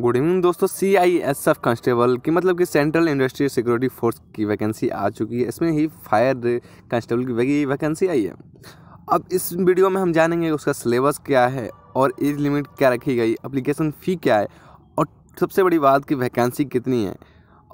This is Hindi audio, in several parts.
गुड इवनिंग दोस्तों C I S F constable की मतलब कि सेंट्रल इंडस्ट्री सिक्योरिटी फोर्स की वैकेंसी आ चुकी है इसमें ही फायर कांस्टेबल की वैकेंसी आई है अब इस वीडियो में हम जानेंगे उसका सिलेबस क्या है और एज लिमिट क्या रखी गई अप्लीकेशन फ़ी क्या है और सबसे बड़ी बात कि वैकेंसी कितनी है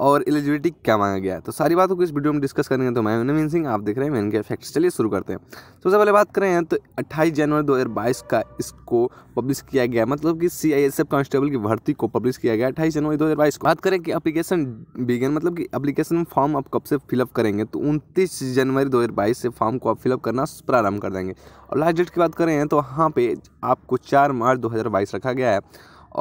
और एलिजिबिलिटी क्या मांगा गया तो सारी बातों को इस वीडियो में डिस्कस करेंगे तो मैं नवीन सिंह आप देख रहे हैं मैं के फैक्ट्स चलिए शुरू करते हैं तो सबसे पहले बात करें हैं तो 28 जनवरी 2022 का इसको पब्लिश किया गया मतलब कि C I S F constable की भर्ती को पब्लिश किया गया अट्ठाईस जनवरी दो को बात करें कि अप्लीकेशन बिगेन मतलब कि अप्लीकेशन फॉर्म आप कब से फिलअप करेंगे तो उनतीस जनवरी दो से फॉर्म को आप फिलअप करना प्रारंभ कर देंगे और लास्ट डेट की बात करें तो वहाँ पर आपको चार मार्च दो रखा गया है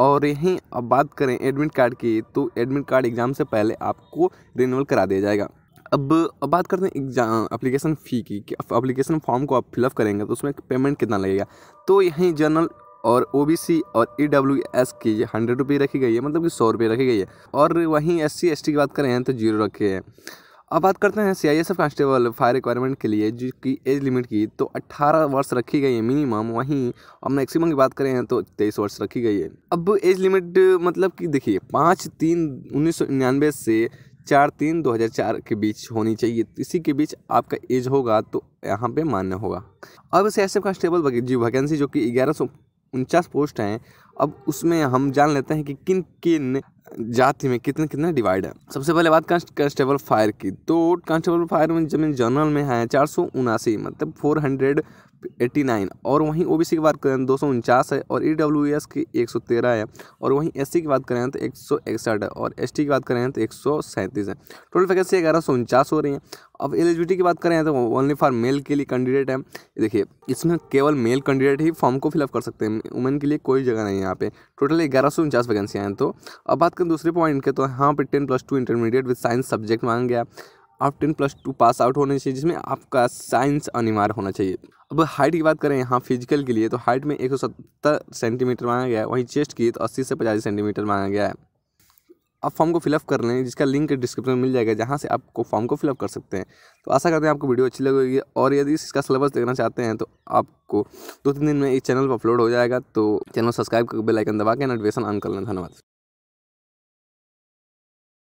और यहीं अब बात करें एडमिट कार्ड की तो एडमिट कार्ड एग्ज़ाम से पहले आपको रिन्यूअल करा दिया जाएगा अब अब बात करते हैं एग्जाम अप्लीकेशन फ़ी की कि अप्लीकेशन फॉर्म को आप फिलअप करेंगे तो उसमें पेमेंट कितना लगेगा तो यहीं जनरल और ओ और ई डब्ल्यू एस की हंड्रेड रुपये रखी गई है मतलब कि सौ रुपये रखी गई है और वहीं एस सी एस टी की बात करें तो जीरो रखे हैं अब बात करते हैं C I S F constable fire requirement के लिए जिसकी एज लिमिट की तो 18 वर्ष रखी गई है मिनिमम वहीं अब मैक्सिमम की बात करें तो 23 वर्ष रखी गई है अब एज लिमिट मतलब कि देखिए पाँच तीन उन्नीस से चार तीन दो हज़ार चार के बीच होनी चाहिए इसी के बीच आपका एज होगा तो यहाँ पे मान्य होगा अब सी एस एफ कांस्टेबल जी वैकेंसी जो कि ग्यारह सौ उनचास पोस्ट हैं अब उसमें हम जान लेते हैं कि किन किन जाति में कितने कितने डिवाइड है सबसे पहले बात कांस्टेबल फायर की तो कांस्टेबल फायर में जमीन जनरल में है चार सौ उनासी मतलब फोर हंड्रेड एट्टी नाइन और वहीं ओ की बात करें तो दो सौ उनचास है और ई e की एक सौ तेरह है और वहीं एस की बात करें तो एक सौ इकसठ है और एस की बात करें तो एक सौ सैंतीस है टोटल वैकेंसी ग्यारह सौ उनचास हो रही है अब एलिजिबिलिटी की बात करें तो ओनली फॉर मेल के लिए कैंडिडेट है देखिए इसमें केवल मेल कैंडिडेट ही फॉर्म को फिलअप कर सकते हैं वुमेन के लिए कोई जगह नहीं है यहाँ पे टोटल ग्यारह सौ उनचास वैकेंसियाँ हैं तो अब बात करें दूसरे पॉइंट के तो यहाँ पे ten plus two intermediate with science subject मांग गया आप ten plus two pass out होने चाहिए जिसमें आपका साइंस अनिवार्य होना चाहिए अब हाइट की बात करें यहाँ फिजिकल के लिए तो हाइट में एक सेंटीमीटर मांगा गया है वहीं चेस्ट की तो अस्सी से पचासी सेंटीमीटर मांगा गया है आप फॉर्म को फिलअप कर लें जिसका लिंक डिस्क्रिप्शन में मिल जाएगा जहाँ से आपको फॉर्म को फिलअप कर सकते हैं तो आशा करते हैं आपको वीडियो अच्छी लगेगी और यदि इसका सिलेबस देखना चाहते हैं तो आपको दो तीन दिन में इस चैनल पर अपलोड हो जाएगा तो चैनल सब्सक्राइब कर बेलाइकन दबा के नोटिफिकेशन ऑन कर लें धन्यवाद